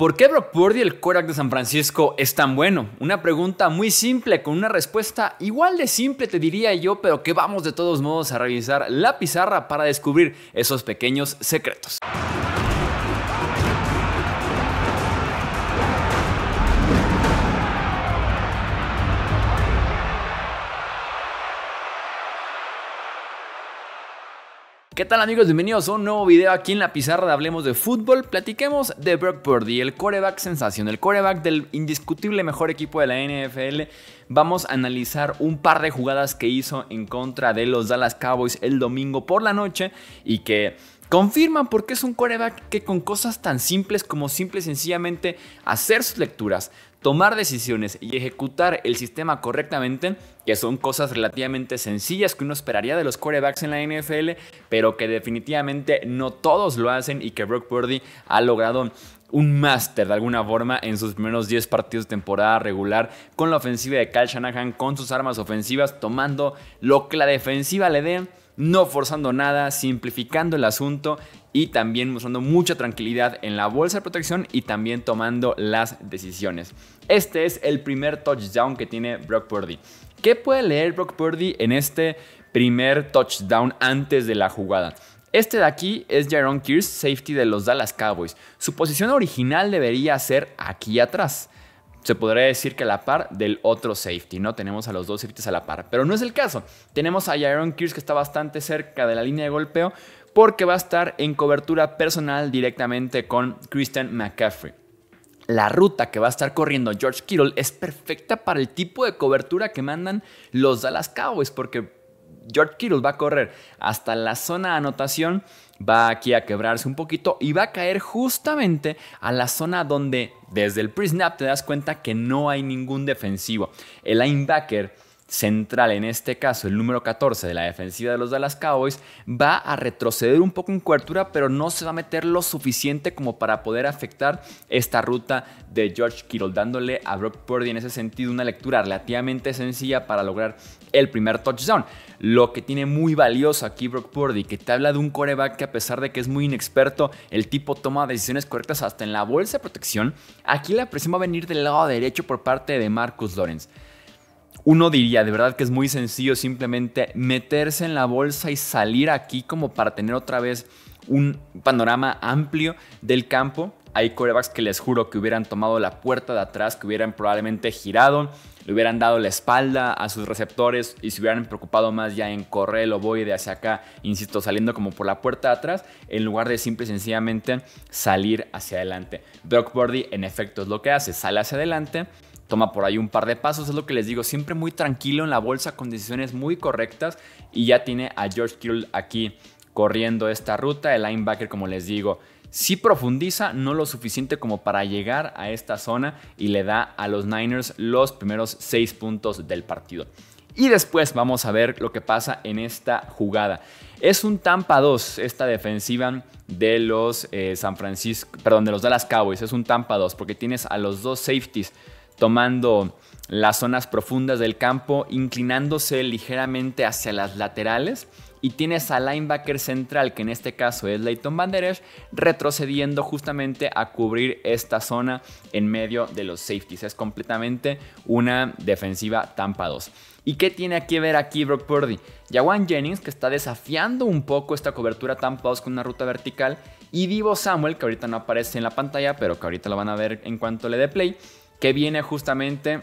¿Por qué Brock y el quarterback de San Francisco, es tan bueno? Una pregunta muy simple, con una respuesta igual de simple te diría yo, pero que vamos de todos modos a revisar la pizarra para descubrir esos pequeños secretos. ¿Qué tal amigos? Bienvenidos a un nuevo video aquí en la pizarra Hablemos de Fútbol. Platiquemos de Brock Purdy, el coreback sensación, el coreback del indiscutible mejor equipo de la NFL. Vamos a analizar un par de jugadas que hizo en contra de los Dallas Cowboys el domingo por la noche y que Confirman porque es un coreback que con cosas tan simples como simple y sencillamente hacer sus lecturas, tomar decisiones y ejecutar el sistema correctamente, que son cosas relativamente sencillas que uno esperaría de los corebacks en la NFL, pero que definitivamente no todos lo hacen y que Brock Purdy ha logrado un máster de alguna forma en sus primeros 10 partidos de temporada regular con la ofensiva de Kyle Shanahan, con sus armas ofensivas, tomando lo que la defensiva le dé no forzando nada, simplificando el asunto y también mostrando mucha tranquilidad en la bolsa de protección y también tomando las decisiones. Este es el primer touchdown que tiene Brock Purdy. ¿Qué puede leer Brock Purdy en este primer touchdown antes de la jugada? Este de aquí es Jaron Kears, safety de los Dallas Cowboys. Su posición original debería ser aquí atrás se podría decir que a la par del otro safety, ¿no? Tenemos a los dos safeties a la par, pero no es el caso. Tenemos a Jaron Kears que está bastante cerca de la línea de golpeo porque va a estar en cobertura personal directamente con Christian McCaffrey. La ruta que va a estar corriendo George Kittle es perfecta para el tipo de cobertura que mandan los Dallas Cowboys porque George Kittle va a correr hasta la zona de anotación, va aquí a quebrarse un poquito y va a caer justamente a la zona donde desde el pre-snap te das cuenta que no hay ningún defensivo. El linebacker central, en este caso el número 14 de la defensiva de los Dallas Cowboys, va a retroceder un poco en cobertura, pero no se va a meter lo suficiente como para poder afectar esta ruta de George Kittle, dándole a Brock Purdy en ese sentido una lectura relativamente sencilla para lograr el primer touchdown. Lo que tiene muy valioso aquí Brock Purdy, que te habla de un coreback que a pesar de que es muy inexperto, el tipo toma decisiones correctas hasta en la bolsa de protección. Aquí la presión va a venir del lado derecho por parte de Marcus Lawrence uno diría de verdad que es muy sencillo simplemente meterse en la bolsa y salir aquí como para tener otra vez un panorama amplio del campo. Hay corebacks que les juro que hubieran tomado la puerta de atrás, que hubieran probablemente girado, le hubieran dado la espalda a sus receptores y se hubieran preocupado más ya en correr voy de hacia acá, insisto, saliendo como por la puerta de atrás, en lugar de simple y sencillamente salir hacia adelante. Brock Birdie en efecto es lo que hace, sale hacia adelante toma por ahí un par de pasos, es lo que les digo, siempre muy tranquilo en la bolsa con decisiones muy correctas y ya tiene a George Kittle aquí corriendo esta ruta, el linebacker como les digo, sí profundiza, no lo suficiente como para llegar a esta zona y le da a los Niners los primeros seis puntos del partido. Y después vamos a ver lo que pasa en esta jugada. Es un Tampa 2, esta defensiva de los eh, San Francisco, perdón, de los Dallas Cowboys. Es un Tampa 2 porque tienes a los dos safeties tomando las zonas profundas del campo, inclinándose ligeramente hacia las laterales. Y tienes al linebacker central, que en este caso es Leighton Van retrocediendo justamente a cubrir esta zona en medio de los safeties. Es completamente una defensiva Tampa 2. ¿Y qué tiene que ver aquí Brock Purdy? Jawan Jennings, que está desafiando un poco esta cobertura Tampa 2 con una ruta vertical. Y Divo Samuel, que ahorita no aparece en la pantalla, pero que ahorita lo van a ver en cuanto le dé play que viene justamente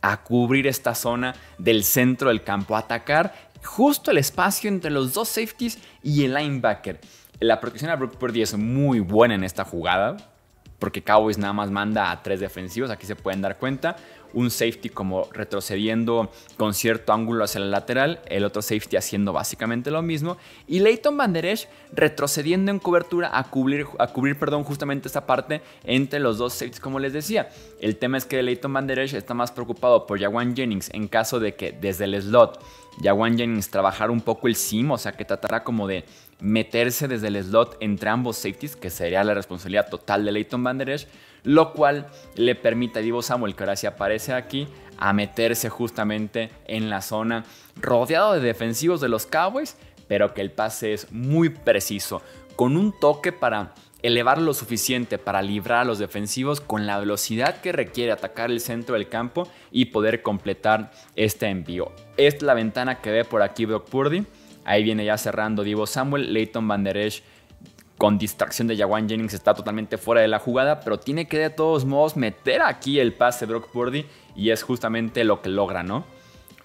a cubrir esta zona del centro del campo, a atacar justo el espacio entre los dos safeties y el linebacker. La protección a Brook Purdy es muy buena en esta jugada porque Cowboys nada más manda a tres defensivos, aquí se pueden dar cuenta. Un safety como retrocediendo con cierto ángulo hacia el lateral, el otro safety haciendo básicamente lo mismo. Y Leighton Van retrocediendo en cobertura a cubrir, a cubrir perdón, justamente esta parte entre los dos safeties, como les decía. El tema es que Leighton Van está más preocupado por Jawan Jennings en caso de que desde el slot Wan Jennings trabajar un poco el sim, o sea, que tratará como de meterse desde el slot entre ambos safeties, que sería la responsabilidad total de Leighton Van Der lo cual le permite a Divo Samuel, que ahora sí aparece aquí, a meterse justamente en la zona rodeado de defensivos de los Cowboys, pero que el pase es muy preciso, con un toque para elevar lo suficiente para librar a los defensivos con la velocidad que requiere atacar el centro del campo y poder completar este envío. Esta es la ventana que ve por aquí Brock Purdy. Ahí viene ya cerrando Divo Samuel, Leighton Van Der con distracción de Jawan Jennings está totalmente fuera de la jugada, pero tiene que de todos modos meter aquí el pase Brock Purdy y es justamente lo que logra, ¿no?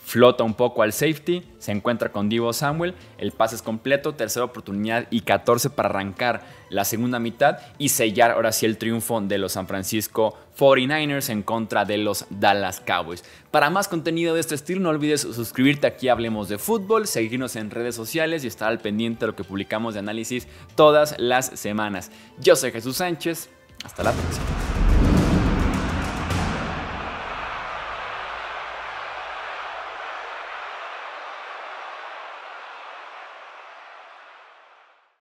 flota un poco al safety, se encuentra con Divo Samuel, el pase es completo, tercera oportunidad y 14 para arrancar la segunda mitad y sellar ahora sí el triunfo de los San Francisco 49ers en contra de los Dallas Cowboys. Para más contenido de este estilo no olvides suscribirte aquí Hablemos de Fútbol, seguirnos en redes sociales y estar al pendiente de lo que publicamos de análisis todas las semanas. Yo soy Jesús Sánchez, hasta la próxima.